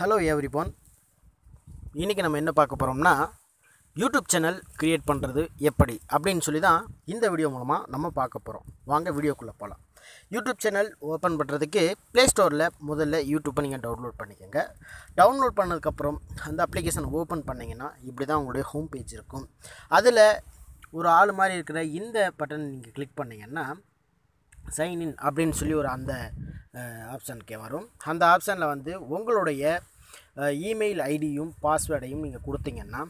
hello எவ்ரிபோன் இன்றைக்கி நம்ம என்ன பார்க்க போகிறோம்னா யூடியூப் சேனல் க்ரியேட் பண்ணுறது எப்படி அப்படின்னு சொல்லி தான் இந்த வீடியோ மூலமாக நம்ம பார்க்க போகிறோம் வாங்க வீடியோக்குள்ளே போகலாம் யூடியூப் சேனல் ஓப்பன் பண்ணுறதுக்கு ப்ளே ஸ்டோரில் முதல்ல யூடியூப்பை நீங்கள் டவுன்லோட் பண்ணிக்கோங்க டவுன்லோட் பண்ணதுக்கப்புறம் அந்த அப்ளிகேஷன் ஓப்பன் பண்ணிங்கன்னா இப்படி தான் உங்களுடைய ஹோம் பேஜ் இருக்கும் அதில் ஒரு ஆள் மாதிரி இருக்கிற இந்த பட்டன் நீங்கள் கிளிக் பண்ணிங்கன்னா இன் அப்படின்னு சொல்லி ஒரு அந்த ஆப்ஷனுக்கே வரும் அந்த ஆப்ஷனில் வந்து உங்களுடைய இமெயில் ஐடியும் பாஸ்வேர்டையும் நீங்கள் கொடுத்தீங்கன்னா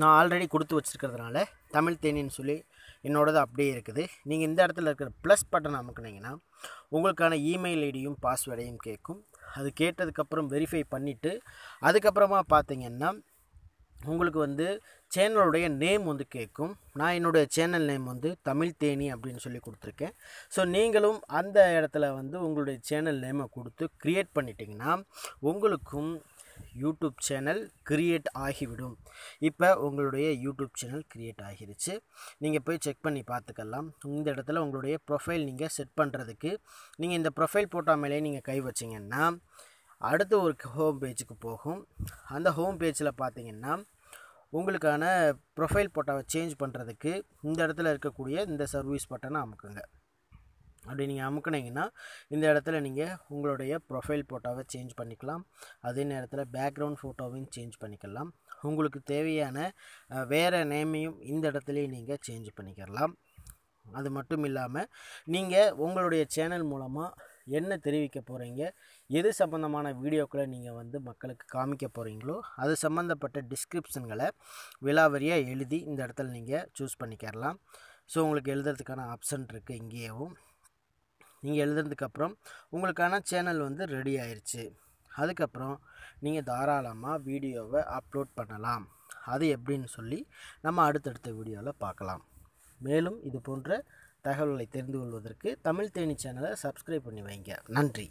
நான் ஆல்ரெடி கொடுத்து வச்சுருக்கிறதுனால தமிழ் தேனின்னு சொல்லி என்னோடது அப்படியே இருக்குது நீங்கள் இந்த இடத்துல இருக்கிற ப்ளஸ் பட்டன் அமுக்குனீங்கன்னா உங்களுக்கான இமெயில் ஐடியும் பாஸ்வேர்டையும் கேட்கும் அது கேட்டதுக்கப்புறம் வெரிஃபை பண்ணிவிட்டு அதுக்கப்புறமா பார்த்தீங்கன்னா உங்களுக்கு வந்து சேனலுடைய நேம் வந்து கேட்கும் நான் என்னுடைய சேனல் நேம் வந்து தமிழ் தேனி அப்படின்னு சொல்லி கொடுத்துருக்கேன் ஸோ நீங்களும் அந்த இடத்துல வந்து உங்களுடைய சேனல் நேமை கொடுத்து க்ரியேட் பண்ணிட்டீங்கன்னா உங்களுக்கும் யூடியூப் சேனல் க்ரியேட் ஆகிவிடும் இப்போ உங்களுடைய யூடியூப் சேனல் க்ரியேட் ஆகிருச்சு நீங்கள் போய் செக் பண்ணி பார்த்துக்கலாம் இந்த இடத்துல உங்களுடைய ப்ரொஃபைல் நீங்கள் செட் பண்ணுறதுக்கு நீங்கள் இந்த ப்ரொஃபைல் போட்டால் நீங்கள் கை வச்சிங்கன்னா அடுத்த ஒரு ஹோம் பேஜுக்கு போகும் அந்த ஹோம் பேஜில் பார்த்தீங்கன்னா உங்களுக்கான ப்ரொஃபைல் ஃபோட்டோவை சேஞ்ச் பண்ணுறதுக்கு இந்த இடத்துல இருக்கக்கூடிய இந்த சர்வீஸ் பட்டனை அமுக்குங்க அப்படி நீங்கள் அமுக்குனீங்கன்னா இந்த இடத்துல நீங்கள் உங்களுடைய ப்ரொஃபைல் ஃபோட்டோவை சேஞ்ச் பண்ணிக்கலாம் அதே நேரத்தில் பேக்ரவுண்ட் ஃபோட்டோவையும் சேஞ்ச் பண்ணிக்கலாம் உங்களுக்கு தேவையான வேறு நேமையும் இந்த இடத்துலையும் நீங்கள் சேஞ்ச் பண்ணிக்கலாம் அது மட்டும் இல்லாமல் நீங்கள் உங்களுடைய சேனல் மூலமாக என்ன தெரிவிக்க போகிறீங்க எது சம்மந்தமான வீடியோக்களை நீங்கள் வந்து மக்களுக்கு காமிக்க போகிறீங்களோ அது சம்மந்தப்பட்ட டிஸ்கிரிப்ஷன்களை விலாவரியாக எழுதி இந்த இடத்துல நீங்கள் சூஸ் பண்ணிக்கிறலாம் ஸோ உங்களுக்கு எழுதுறதுக்கான ஆப்ஷன் இருக்குது இங்கேயும் நீங்கள் எழுதுனதுக்கப்புறம் உங்களுக்கான சேனல் வந்து ரெடி ஆயிடுச்சு அதுக்கப்புறம் நீங்கள் தாராளமாக வீடியோவை அப்லோட் பண்ணலாம் அது எப்படின்னு சொல்லி நம்ம அடுத்தடுத்த வீடியோவில் பார்க்கலாம் மேலும் இது போன்ற தகவல்களை தெரிந்து கொள்வதற்கு தமிழ் தேனி சேனலை சப்ஸ்கிரைப் பண்ணி வைங்க நன்றி